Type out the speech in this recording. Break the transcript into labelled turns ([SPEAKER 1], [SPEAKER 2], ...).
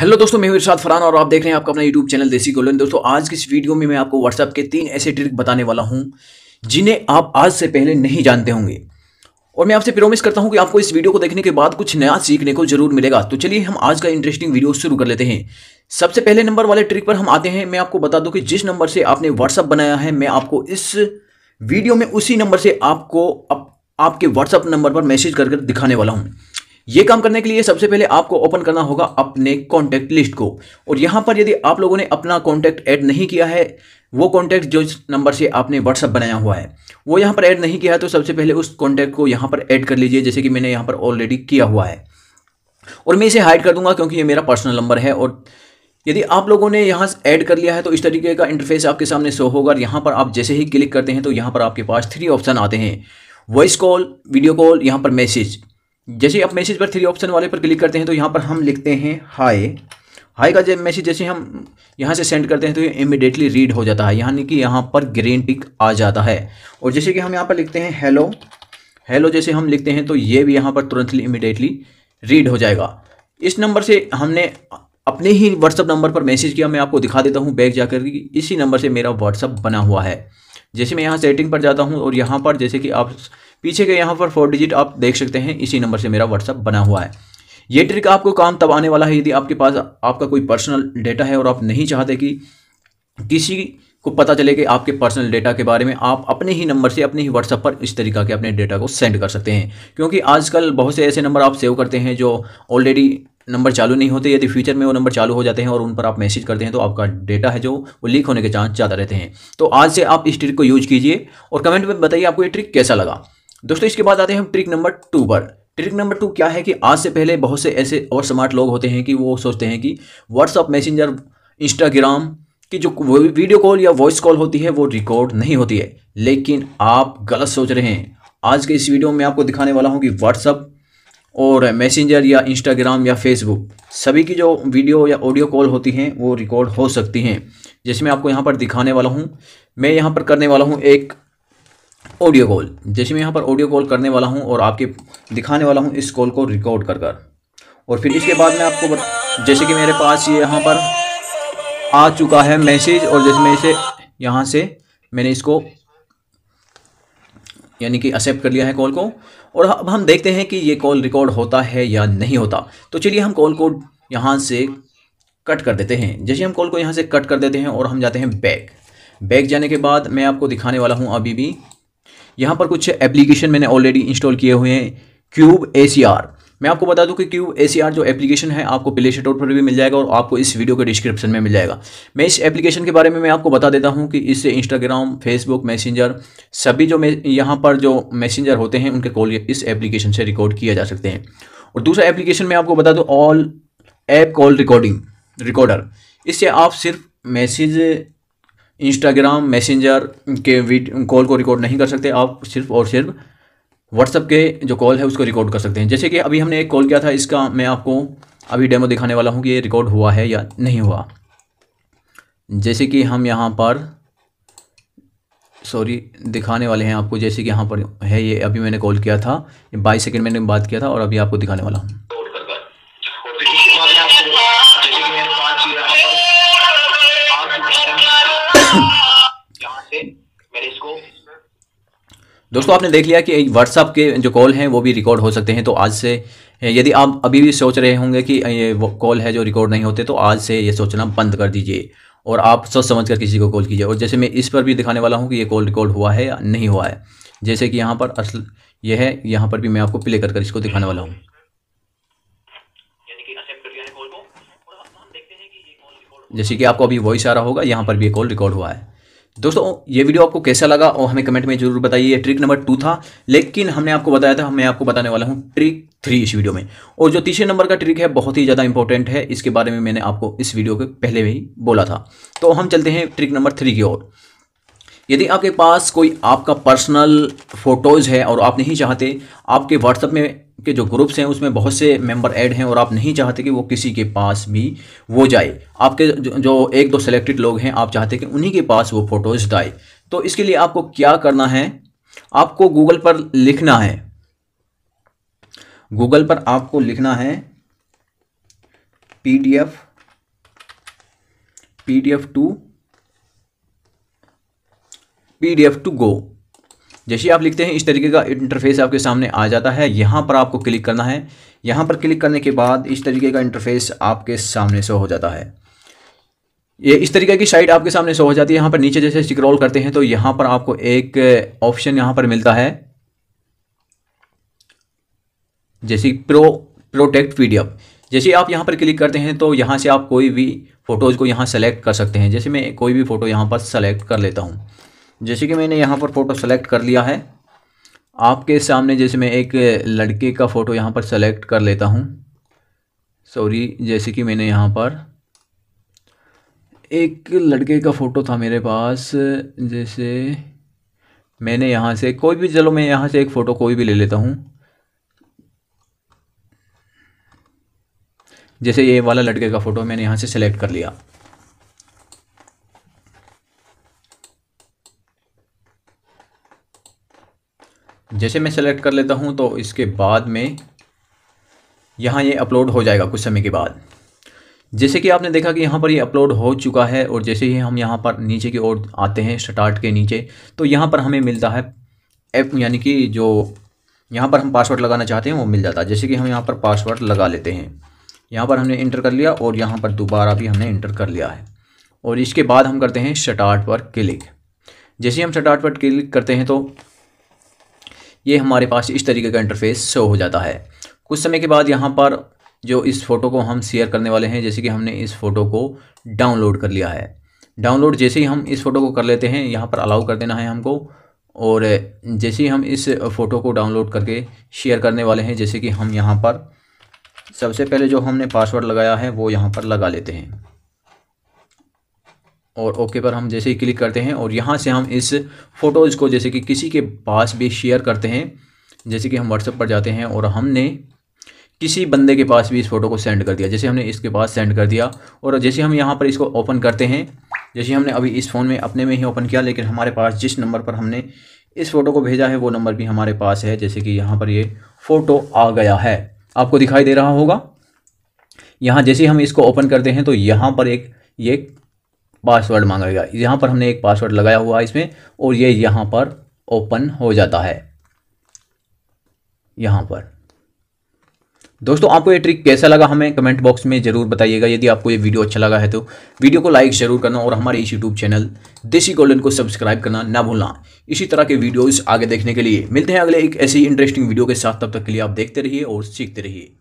[SPEAKER 1] hello दोस्तों मैं इरशाद फरान और आप देख रहे हैं आपका अपना यूट्यूब चैनल देसी गोलन दोस्तों आज की इस वीडियो में मैं आपको व्हाट्सएप के तीन ऐसे ट्रिक बताने वाला हूं जिन्हें आप आज से पहले नहीं जानते होंगे और मैं आपसे प्रोमिस करता हूं कि आपको इस वीडियो को देखने के बाद कुछ नया सीखने को जरूर मिलेगा तो चलिए हम आज का इंटरेस्टिंग वीडियो शुरू कर लेते हैं सबसे पहले नंबर वाले ट्रिक पर हम आते हैं मैं आपको बता दूँ कि जिस नंबर से आपने व्हाट्सअप बनाया है मैं आपको इस वीडियो में उसी नंबर से आपको आपके व्हाट्सअप नंबर पर मैसेज कर दिखाने वाला हूँ ये काम करने के लिए सबसे पहले आपको ओपन करना होगा अपने कॉन्टैक्ट लिस्ट को और यहाँ पर यदि आप लोगों ने अपना कॉन्टैक्ट ऐड नहीं किया है वो कॉन्टैक्ट जो नंबर से आपने व्हाट्सअप बनाया हुआ है वो यहाँ पर ऐड नहीं किया है तो सबसे पहले उस कॉन्टैक्ट को यहाँ पर ऐड कर लीजिए जैसे कि मैंने यहाँ पर ऑलरेडी किया हुआ है और मैं इसे हाइड कर दूंगा क्योंकि ये मेरा पर्सनल नंबर है और यदि आप लोगों ने यहाँ ऐड कर लिया है तो इस तरीके का इंटरफेस आपके सामने शो होगा यहाँ पर आप जैसे ही क्लिक करते हैं तो यहाँ पर आपके पास थ्री ऑप्शन आते हैं वॉइस कॉल वीडियो कॉल यहाँ पर मैसेज जैसे आप मैसेज पर थ्री ऑप्शन वाले पर क्लिक करते हैं तो यहाँ पर हम लिखते हैं हाय हाई का जब मैसेज जैसे हम यहाँ से सेंड करते हैं तो ये इमिडिएटली रीड हो जाता है यानी कि यहाँ पर ग्रीन टिक आ जाता है और जैसे कि हम यहाँ पर लिखते हैं हेलो हेलो जैसे हम लिखते हैं तो ये भी यहाँ पर तुरंतली इमिडिएटली रीड हो जाएगा इस नंबर से हमने अपने ही व्हाट्सअप नंबर पर मैसेज किया मैं आपको दिखा देता हूँ बैग जाकर कि इसी नंबर से मेरा व्हाट्सअप बना हुआ है जैसे मैं यहाँ सेटिंग पर जाता हूँ और यहाँ पर जैसे कि आप पीछे के यहाँ पर फोर डिजिट आप देख सकते हैं इसी नंबर से मेरा व्हाट्सअप बना हुआ है ये ट्रिक आपको काम तब आने वाला है यदि आपके पास आपका कोई पर्सनल डेटा है और आप नहीं चाहते कि किसी को पता चले कि आपके पर्सनल डेटा के बारे में आप अपने ही नंबर से अपने ही व्हाट्सएप पर इस तरीका के अपने डेटा को सेंड कर सकते हैं क्योंकि आजकल बहुत से ऐसे नंबर आप सेव करते हैं जो ऑलरेडी नंबर चालू नहीं होते यदि फ्यूचर में वो नंबर चालू हो जाते हैं और उन पर आप मैसेज करते हैं तो आपका डेटा है जो वो लीक होने के चांस ज़्यादा रहते हैं तो आज से आप इस ट्रिक को यूज कीजिए और कमेंट में बताइए आपको ये ट्रिक कैसा लगा दोस्तों इसके बाद आते हैं हम ट्रिक नंबर टू पर ट्रिक नंबर टू क्या है कि आज से पहले बहुत से ऐसे और स्मार्ट लोग होते हैं कि वो सोचते हैं कि व्हाट्सअप मैसेंजर इंस्टाग्राम कि जो वीडियो कॉल या वॉइस कॉल होती है वो रिकॉर्ड नहीं होती है लेकिन आप गलत सोच रहे हैं आज के इस वीडियो में आपको दिखाने वाला हूँ कि व्हाट्सअप और मैसेंजर या इंस्टाग्राम या फेसबुक सभी की जो वीडियो या ऑडियो कॉल होती हैं वो रिकॉर्ड हो सकती हैं जिसमें आपको यहाँ पर दिखाने वाला हूँ मैं यहाँ पर करने वाला हूँ एक ऑडियो कॉल जैसे मैं यहाँ पर ऑडियो कॉल करने वाला हूँ और आपके दिखाने वाला हूँ इस कॉल को रिकॉर्ड कर कर और फिर इसके बाद मैं आपको बत... जैसे कि मेरे पास ये यहाँ पर आ चुका है मैसेज और जिसमें से यहाँ से मैंने इसको यानी कि एक्सेप्ट कर लिया है कॉल को और अब हम देखते हैं कि ये कॉल रिकॉर्ड होता है या नहीं होता तो चलिए हम कॉल को यहाँ से कट कर देते हैं जैसे हम कॉल को यहाँ से कट कर देते हैं और हम जाते हैं बैक बैक जाने के बाद मैं आपको दिखाने वाला हूँ अभी भी यहाँ पर कुछ एप्लीकेशन मैंने ऑलरेडी इंस्टॉल किए हुए हैं क्यूब ए सी आर मैं आपको बता दूं कि क्यू ए जो एप्लीकेशन है आपको प्ले स्टोर पर भी मिल जाएगा और आपको इस वीडियो के डिस्क्रिप्शन में मिल जाएगा मैं इस एप्लीकेशन के बारे में मैं आपको बता देता हूँ कि इससे इंस्टाग्राम फेसबुक मैसेंजर सभी जो यहाँ पर जो मैसेंजर होते हैं उनके कॉल इस एप्लीकेशन से रिकॉर्ड किया जा सकते हैं और दूसरा एप्लीकेशन मैं आपको बता दूँ all app call recording recorder इससे आप सिर्फ मैसेज इंस्टाग्राम मैसेंजर के कॉल को रिकॉर्ड नहीं कर सकते आप सिर्फ और सिर्फ व्हाट्सअप के जो कॉल है उसको रिकॉर्ड कर सकते हैं जैसे कि अभी हमने एक कॉल किया था इसका मैं आपको अभी डेमो दिखाने वाला हूँ कि ये रिकॉर्ड हुआ है या नहीं हुआ जैसे कि हम यहाँ पर सॉरी दिखाने वाले हैं आपको जैसे कि यहाँ पर है ये अभी मैंने कॉल किया था बाईस सेकेंड मैंने बात किया था और अभी आपको दिखाने वाला हूँ दोस्तों आपने देख लिया कि व्हाट्सअप के जो कॉल हैं वो भी रिकॉर्ड हो सकते हैं तो आज से यदि आप अभी भी सोच रहे होंगे कि ये कॉल है जो रिकॉर्ड नहीं होते तो आज से ये सोचना बंद कर दीजिए और आप सोच समझ कर किसी को कॉल कीजिए और जैसे मैं इस पर भी दिखाने वाला हूँ कि ये कॉल रिकॉर्ड हुआ है या नहीं हुआ है जैसे कि यहाँ पर असल ये है यहाँ पर भी मैं आपको प्ले कर कर इसको दिखाने वाला हूँ जैसे कि आपको अभी वॉइस आ रहा होगा यहाँ पर भी ये कॉल रिकॉर्ड हुआ है दोस्तों ये वीडियो आपको कैसा लगा और हमें कमेंट में जरूर बताइए ट्रिक नंबर टू था लेकिन हमने आपको बताया था मैं आपको बताने वाला हूँ ट्रिक थ्री इस वीडियो में और जो तीसरे नंबर का ट्रिक है बहुत ही ज़्यादा इंपॉर्टेंट है इसके बारे में मैंने आपको इस वीडियो के पहले भी बोला था तो हम चलते हैं ट्रिक नंबर थ्री की ओर यदि आपके पास कोई आपका पर्सनल फ़ोटोज़ है और आप नहीं चाहते आपके व्हाट्सएप में के जो ग्रुप्स हैं उसमें बहुत से मेंबर ऐड हैं और आप नहीं चाहते कि वो किसी के पास भी वो जाए आपके जो एक दो सिलेक्टेड लोग हैं आप चाहते कि उन्हीं के पास वो फ़ोटोज़ जाए तो इसके लिए आपको क्या करना है आपको गूगल पर लिखना है गूगल पर आपको लिखना है P D F P D F to PDF to go जैसे आप लिखते हैं इस तरीके का इंटरफेस आपके सामने आ जाता है यहाँ पर आपको क्लिक करना है यहाँ पर क्लिक करने के बाद इस तरीके का इंटरफेस आपके सामने से हो जाता है ये इस तरीके की साइट आपके सामने शो हो जाती है यहाँ पर नीचे जैसे स्क्रॉल करते हैं तो यहाँ पर आपको एक ऑप्शन यहाँ पर मिलता है जैसे प्रो प्रोटेक्ट पीडीएफ जैसे आप यहाँ पर क्लिक करते हैं तो यहाँ से आप कोई भी फ़ोटोज़ को यहाँ सेलेक्ट कर सकते हैं जैसे मैं कोई भी फ़ोटो यहाँ पर सेलेक्ट कर लेता हूँ जैसे कि मैंने यहाँ पर फ़ोटो सेलेक्ट कर लिया है आपके सामने जैसे मैं एक लड़के का फ़ोटो यहाँ पर सेलेक्ट कर लेता हूँ सॉरी जैसे कि मैंने यहाँ पर एक लड़के का फ़ोटो था मेरे पास जैसे मैंने यहाँ से कोई भी चलो मैं यहाँ से एक फ़ोटो कोई भी ले लेता हूँ जैसे ये वाला लड़के का फ़ोटो मैंने यहाँ से सेलेक्ट कर लिया जैसे मैं सेलेक्ट कर लेता हूँ तो इसके बाद में यहाँ ये अपलोड हो जाएगा कुछ समय के बाद जैसे कि आपने देखा कि यहाँ पर ये अपलोड हो चुका है और जैसे ही हम यहाँ पर नीचे की ओर आते हैं स्टार्ट के नीचे तो यहाँ पर हमें मिलता है ऐप यानी कि जो यहाँ पर हम पासवर्ड लगाना चाहते हैं वो मिल जाता है जैसे कि हम यहाँ पर पासवर्ड लगा लेते हैं यहाँ पर हमने इंटर कर लिया और यहाँ पर दोबारा भी हमने इंटर कर लिया है और इसके बाद हम करते हैं स्टार्ट पर क्लिक जैसे ही हम स्टार्ट पर क्लिक करते हैं तो ये हमारे पास इस तरीके का इंटरफेस शो हो जाता है कुछ समय के बाद यहाँ पर जो इस फ़ोटो को हम शेयर करने वाले हैं जैसे कि हमने इस फ़ोटो को डाउनलोड कर लिया है डाउनलोड जैसे ही हम इस फ़ोटो को कर लेते हैं यहाँ पर अलाउ कर देना है हमको और जैसे ही हम इस फ़ोटो को डाउनलोड करके शेयर करने वाले हैं जैसे कि हम यहाँ पर सबसे पहले जो हमने पासवर्ड लगाया है वो यहाँ पर लगा लेते हैं और ओके पर हम जैसे ही क्लिक करते हैं और यहाँ से हम इस फ़ोटोज़ को जैसे कि किसी के पास भी शेयर करते हैं जैसे कि हम व्हाट्सएप पर जाते हैं और हमने किसी बंदे के पास भी इस फ़ोटो को सेंड कर दिया जैसे हमने इसके पास सेंड कर दिया और जैसे हम यहाँ पर इसको ओपन करते हैं जैसे हमने अभी इस फ़ोन में अपने में ही ओपन किया लेकिन हमारे पास जिस नंबर पर हमने इस फ़ोटो को भेजा है वो नंबर भी हमारे पास है जैसे कि यहाँ पर ये फ़ोटो आ गया है आपको दिखाई दे रहा होगा यहाँ जैसे हम इसको ओपन करते हैं तो यहाँ पर एक ये पासवर्ड मांगेगा यहाँ पर हमने एक पासवर्ड लगाया हुआ है इसमें और ये यहाँ पर ओपन हो जाता है यहाँ पर दोस्तों आपको ये ट्रिक कैसा लगा हमें कमेंट बॉक्स में ज़रूर बताइएगा यदि आपको ये वीडियो अच्छा लगा है तो वीडियो को लाइक ज़रूर करना और हमारे इस यूट्यूब चैनल देसी गोल्डन को सब्सक्राइब करना ना भूलना इसी तरह के वीडियोस आगे देखने के लिए मिलते हैं अगले एक ऐसी इंटरेस्टिंग वीडियो के साथ तब तक के लिए आप देखते रहिए और सीखते रहिए